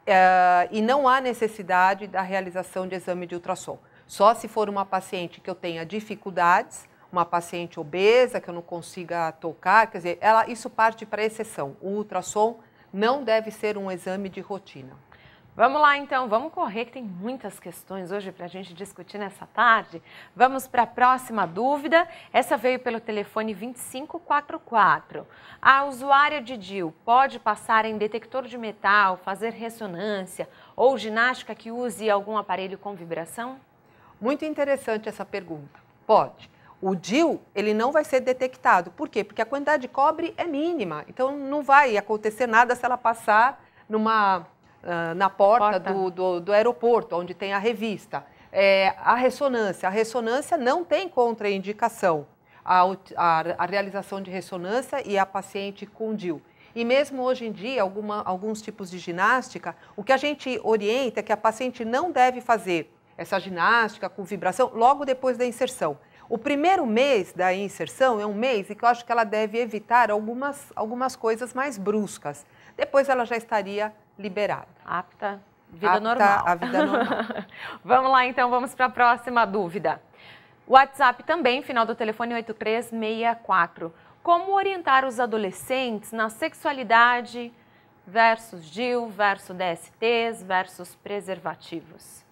é, e não há necessidade da realização de exame de ultrassom. Só se for uma paciente que eu tenha dificuldades, uma paciente obesa que eu não consiga tocar, quer dizer, ela, isso parte para exceção. O ultrassom não deve ser um exame de rotina. Vamos lá então, vamos correr que tem muitas questões hoje para a gente discutir nessa tarde. Vamos para a próxima dúvida. Essa veio pelo telefone 2544. A usuária de DIL pode passar em detector de metal, fazer ressonância ou ginástica que use algum aparelho com vibração? Muito interessante essa pergunta. Pode. O DIL, ele não vai ser detectado. Por quê? Porque a quantidade de cobre é mínima. Então não vai acontecer nada se ela passar numa ah, na porta, porta. Do, do, do, aeroporto, onde tem a revista. É, a ressonância. A ressonância não tem contraindicação. A, a, a realização de ressonância e a paciente com DIL. E mesmo hoje em dia, alguma, alguns tipos de ginástica, o que a gente orienta é que a paciente não deve fazer essa ginástica com vibração logo depois da inserção. O primeiro mês da inserção é um mês em que eu acho que ela deve evitar algumas, algumas coisas mais bruscas. Depois ela já estaria liberado. Apta, vida Apta normal. A vida normal. vamos lá, então, vamos para a próxima dúvida. WhatsApp também, final do telefone 8364. Como orientar os adolescentes na sexualidade versus DIL, versus DSTs, versus preservativos?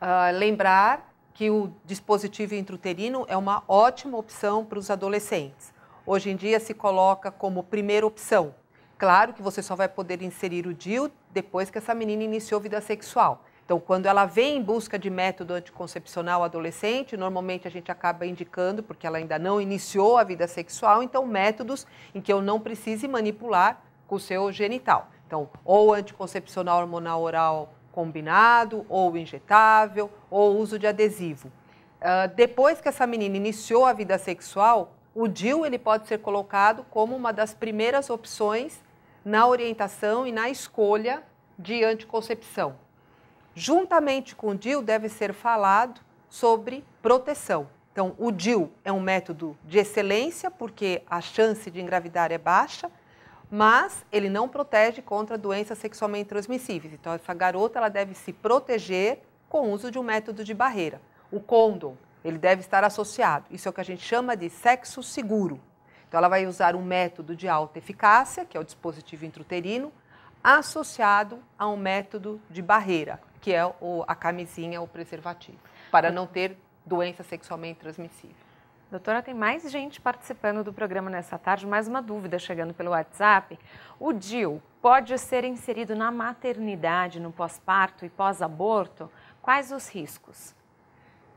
Uh, lembrar que o dispositivo intrauterino é uma ótima opção para os adolescentes. Hoje em dia se coloca como primeira opção, Claro que você só vai poder inserir o DIU depois que essa menina iniciou vida sexual. Então, quando ela vem em busca de método anticoncepcional adolescente, normalmente a gente acaba indicando, porque ela ainda não iniciou a vida sexual, então métodos em que eu não precise manipular com o seu genital. Então, ou anticoncepcional hormonal oral combinado, ou injetável, ou uso de adesivo. Uh, depois que essa menina iniciou a vida sexual, o DIU ele pode ser colocado como uma das primeiras opções na orientação e na escolha de anticoncepção. Juntamente com o DIL, deve ser falado sobre proteção. Então, o DIL é um método de excelência, porque a chance de engravidar é baixa, mas ele não protege contra doenças sexualmente transmissíveis. Então, essa garota ela deve se proteger com o uso de um método de barreira. O condom, ele deve estar associado. Isso é o que a gente chama de sexo seguro. Então, ela vai usar um método de alta eficácia, que é o dispositivo intrauterino, associado a um método de barreira, que é o, a camisinha ou preservativo, para não ter doença sexualmente transmissível. Doutora, tem mais gente participando do programa nessa tarde. Mais uma dúvida chegando pelo WhatsApp. O DIL pode ser inserido na maternidade, no pós-parto e pós-aborto? Quais os riscos?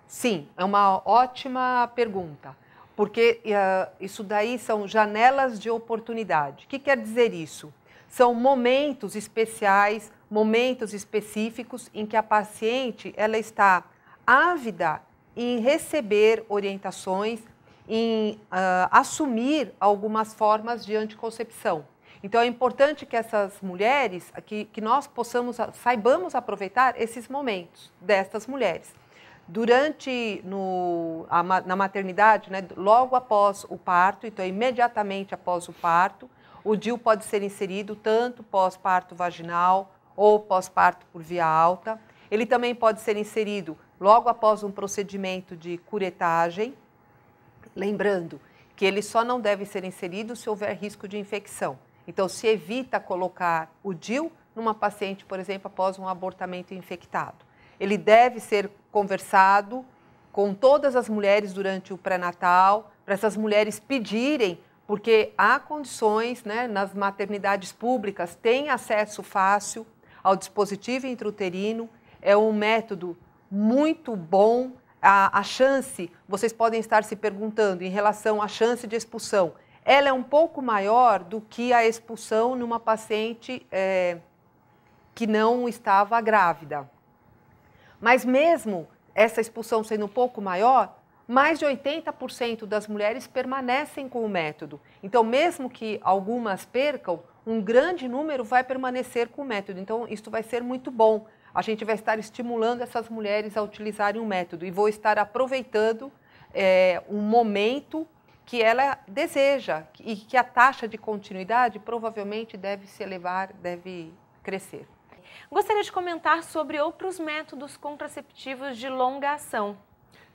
Sim, é uma ótima pergunta porque uh, isso daí são janelas de oportunidade. O que quer dizer isso? São momentos especiais, momentos específicos em que a paciente ela está ávida em receber orientações, em uh, assumir algumas formas de anticoncepção. Então é importante que essas mulheres, que, que nós possamos, saibamos aproveitar esses momentos destas mulheres durante no, a, na maternidade, né, logo após o parto, então é imediatamente após o parto, o DIU pode ser inserido tanto pós-parto vaginal ou pós-parto por via alta. Ele também pode ser inserido logo após um procedimento de curetagem. Lembrando que ele só não deve ser inserido se houver risco de infecção. Então, se evita colocar o DIU numa paciente, por exemplo, após um abortamento infectado ele deve ser conversado com todas as mulheres durante o pré-natal, para essas mulheres pedirem, porque há condições né, nas maternidades públicas, tem acesso fácil ao dispositivo intrauterino, é um método muito bom. A, a chance, vocês podem estar se perguntando em relação à chance de expulsão, ela é um pouco maior do que a expulsão numa paciente é, que não estava grávida. Mas mesmo essa expulsão sendo um pouco maior, mais de 80% das mulheres permanecem com o método. Então, mesmo que algumas percam, um grande número vai permanecer com o método. Então, isso vai ser muito bom. A gente vai estar estimulando essas mulheres a utilizarem o método e vou estar aproveitando é, um momento que ela deseja e que a taxa de continuidade provavelmente deve se elevar, deve crescer. Gostaria de comentar sobre outros métodos contraceptivos de longa ação.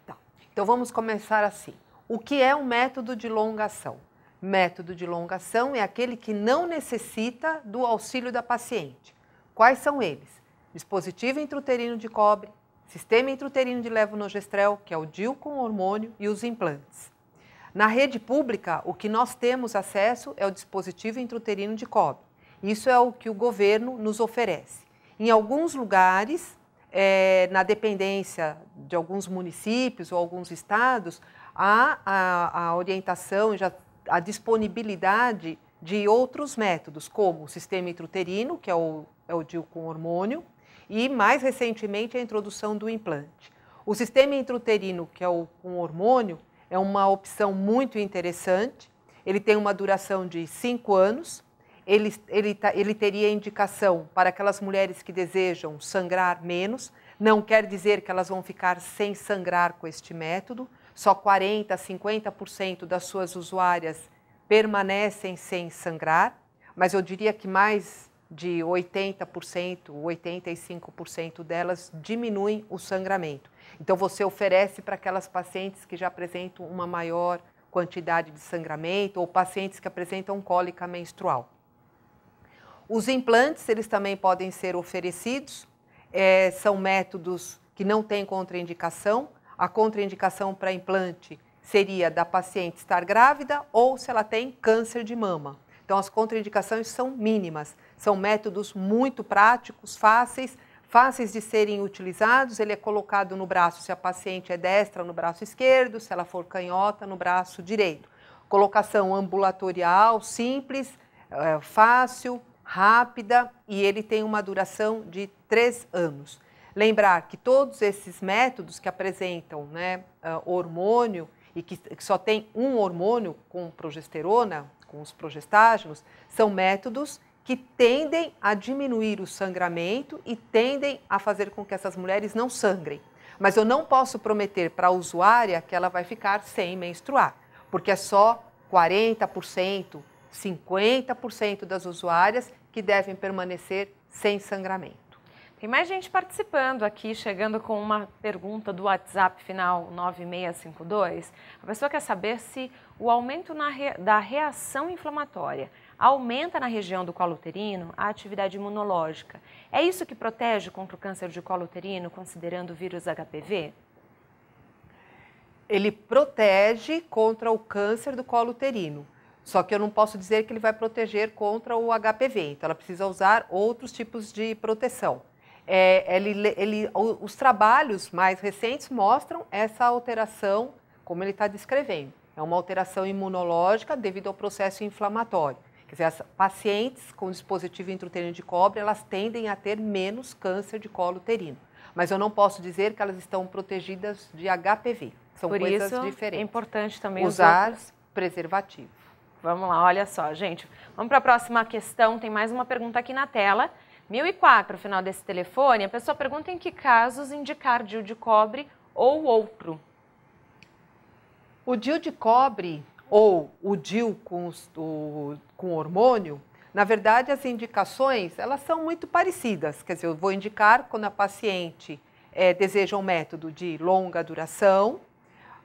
Tá. Então vamos começar assim. O que é um método de longa ação? Método de longa ação é aquele que não necessita do auxílio da paciente. Quais são eles? Dispositivo intrauterino de cobre, sistema intrauterino de levonorgestrel, que é o DIL com hormônio, e os implantes. Na rede pública, o que nós temos acesso é o dispositivo intrauterino de cobre. Isso é o que o governo nos oferece. Em alguns lugares, é, na dependência de alguns municípios ou alguns estados, há a, a orientação, já a disponibilidade de outros métodos, como o sistema intrauterino, que é o, é o DIU com hormônio, e mais recentemente a introdução do implante. O sistema intrauterino, que é o com hormônio, é uma opção muito interessante. Ele tem uma duração de cinco anos ele, ele, tá, ele teria indicação para aquelas mulheres que desejam sangrar menos, não quer dizer que elas vão ficar sem sangrar com este método, só 40% a 50% das suas usuárias permanecem sem sangrar, mas eu diria que mais de 80%, 85% delas diminuem o sangramento. Então você oferece para aquelas pacientes que já apresentam uma maior quantidade de sangramento ou pacientes que apresentam cólica menstrual. Os implantes, eles também podem ser oferecidos, é, são métodos que não têm contraindicação. A contraindicação para implante seria da paciente estar grávida ou se ela tem câncer de mama. Então, as contraindicações são mínimas, são métodos muito práticos, fáceis, fáceis de serem utilizados. Ele é colocado no braço, se a paciente é destra, no braço esquerdo, se ela for canhota, no braço direito. Colocação ambulatorial, simples, é, fácil, rápida e ele tem uma duração de três anos. Lembrar que todos esses métodos que apresentam né, ah, hormônio e que, só tem um hormônio com progesterona, com os progestágenos, são métodos que tendem a diminuir o sangramento e tendem a fazer com que essas mulheres não sangrem. Mas eu não posso prometer para a usuária que ela vai ficar sem menstruar, porque é só 40%, 50% das usuárias que devem permanecer sem sangramento. Tem mais gente participando aqui, chegando com uma pergunta do WhatsApp final 9652. A pessoa quer saber se o aumento re... da reação inflamatória aumenta na região do colo uterino a atividade imunológica. É isso que protege contra o câncer de colo uterino, considerando o vírus HPV? Ele protege contra o câncer do colo uterino. Só que eu não posso dizer que ele vai proteger contra o HPV. Então, ela precisa usar outros tipos de proteção. É, ele, ele, os trabalhos mais recentes mostram essa alteração, como ele está descrevendo. É uma alteração imunológica devido ao processo inflamatório. Quer dizer, as pacientes com dispositivo intrauterino de cobre, elas tendem a ter menos câncer de colo uterino. Mas eu não posso dizer que elas estão protegidas de HPV. São Por coisas isso, é diferentes. É importante também usar preservativos. Vamos lá, olha só, gente. Vamos para a próxima questão. Tem mais uma pergunta aqui na tela. 1004, final desse telefone, a pessoa pergunta em que casos indicar DIU de cobre ou outro. O DIU de cobre ou o DIU com, os, o, com hormônio, na verdade, as indicações, elas são muito parecidas. Quer dizer, eu vou indicar quando a paciente é, deseja um método de longa duração,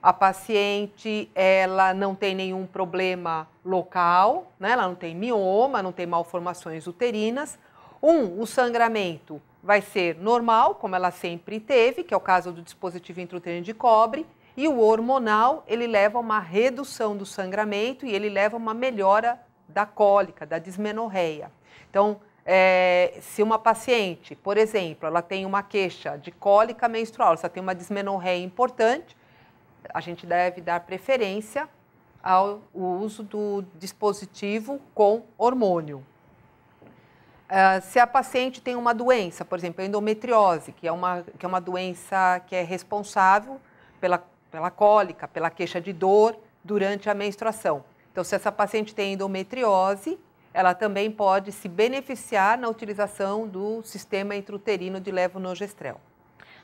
a paciente ela não tem nenhum problema local, né? ela não tem mioma, não tem malformações uterinas. Um, o sangramento vai ser normal, como ela sempre teve, que é o caso do dispositivo intrauterino de cobre, e o hormonal ele leva a uma redução do sangramento e ele leva a uma melhora da cólica, da dismenorreia. Então, é, se uma paciente, por exemplo, ela tem uma queixa de cólica menstrual, ela tem uma dismenorreia importante, a gente deve dar preferência ao uso do dispositivo com hormônio. Uh, se a paciente tem uma doença, por exemplo, endometriose, que é uma, que é uma doença que é responsável pela, pela cólica, pela queixa de dor durante a menstruação. Então, se essa paciente tem endometriose, ela também pode se beneficiar na utilização do sistema intrauterino de levonorgestrel.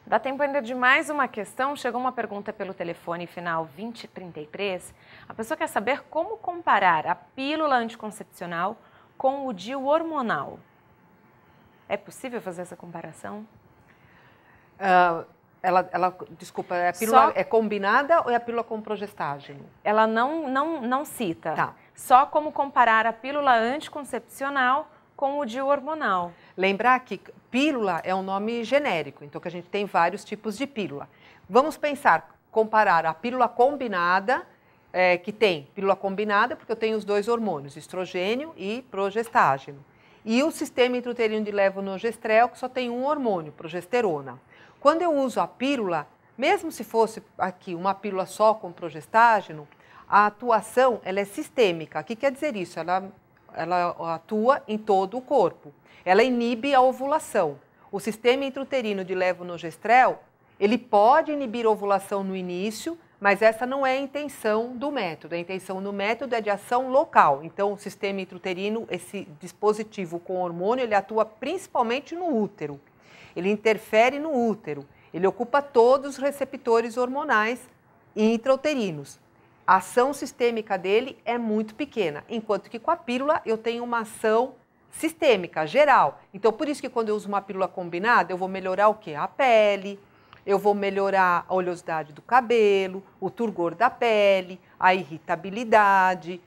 Dá tempo ainda de mais uma questão. Chegou uma pergunta pelo telefone final 2033. A pessoa quer saber como comparar a pílula anticoncepcional com o DIU hormonal. É possível fazer essa comparação? Uh, ela, ela, desculpa, é a pílula Só... é combinada ou é a pílula com progestágeno? Ela não, não, não cita. Tá. Só como comparar a pílula anticoncepcional com o DIU hormonal. Lembrar que Pílula é um nome genérico, então que a gente tem vários tipos de pílula. Vamos pensar, comparar a pílula combinada, é, que tem pílula combinada, porque eu tenho os dois hormônios, estrogênio e progestágeno. E o sistema intrauterino de levonorgestrel, que só tem um hormônio, progesterona. Quando eu uso a pílula, mesmo se fosse aqui uma pílula só com progestágeno, a atuação ela é sistêmica. O que quer dizer isso? Ela ela atua em todo o corpo. Ela inibe a ovulação. O sistema intrauterino de levonorgestrel, ele pode inibir ovulação no início, mas essa não é a intenção do método. A intenção do método é de ação local. Então, o sistema intrauterino, esse dispositivo com hormônio, ele atua principalmente no útero. Ele interfere no útero. Ele ocupa todos os receptores hormonais intrauterinos a ação sistêmica dele é muito pequena, enquanto que com a pílula eu tenho uma ação sistêmica, geral. Então, por isso que quando eu uso uma pílula combinada, eu vou melhorar o que? A pele, eu vou melhorar a oleosidade do cabelo, o turgor da pele, a irritabilidade,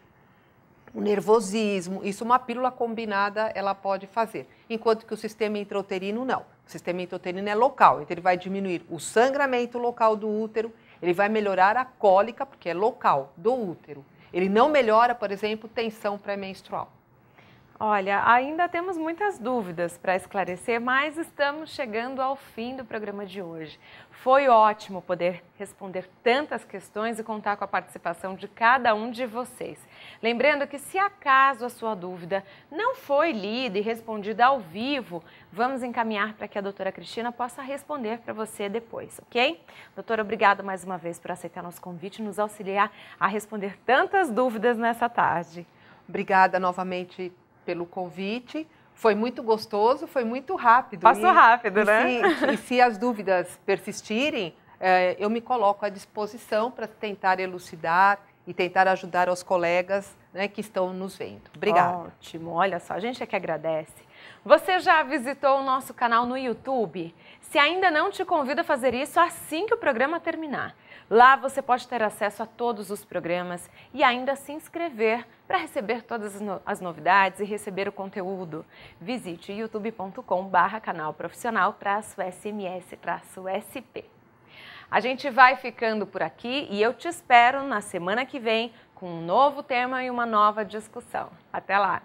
o nervosismo. Isso uma pílula combinada ela pode fazer. Enquanto que o sistema intrauterino não. O sistema intrauterino é local, então ele vai diminuir o sangramento local do útero ele vai melhorar a cólica, porque é local, do útero. Ele não melhora, por exemplo, tensão pré-menstrual. Olha, ainda temos muitas dúvidas para esclarecer, mas estamos chegando ao fim do programa de hoje. Foi ótimo poder responder tantas questões e contar com a participação de cada um de vocês. Lembrando que, se acaso a sua dúvida não foi lida e respondida ao vivo, vamos encaminhar para que a doutora Cristina possa responder para você depois, ok? Doutora, obrigada mais uma vez por aceitar nosso convite e nos auxiliar a responder tantas dúvidas nessa tarde. Obrigada novamente pelo convite. Foi muito gostoso, foi muito rápido. Passou e, rápido, e né? Se, e se as dúvidas persistirem, eh, eu me coloco à disposição para tentar elucidar e tentar ajudar os colegas né, que estão nos vendo. Obrigada. Ótimo, olha só, a gente é que agradece. Você já visitou o nosso canal no YouTube? Se ainda não te convido a fazer isso assim que o programa terminar. Lá você pode ter acesso a todos os programas e ainda se inscrever para receber todas as novidades e receber o conteúdo. Visite youtube.com/barra canal profissional SMS-SP. A gente vai ficando por aqui e eu te espero na semana que vem com um novo tema e uma nova discussão. Até lá!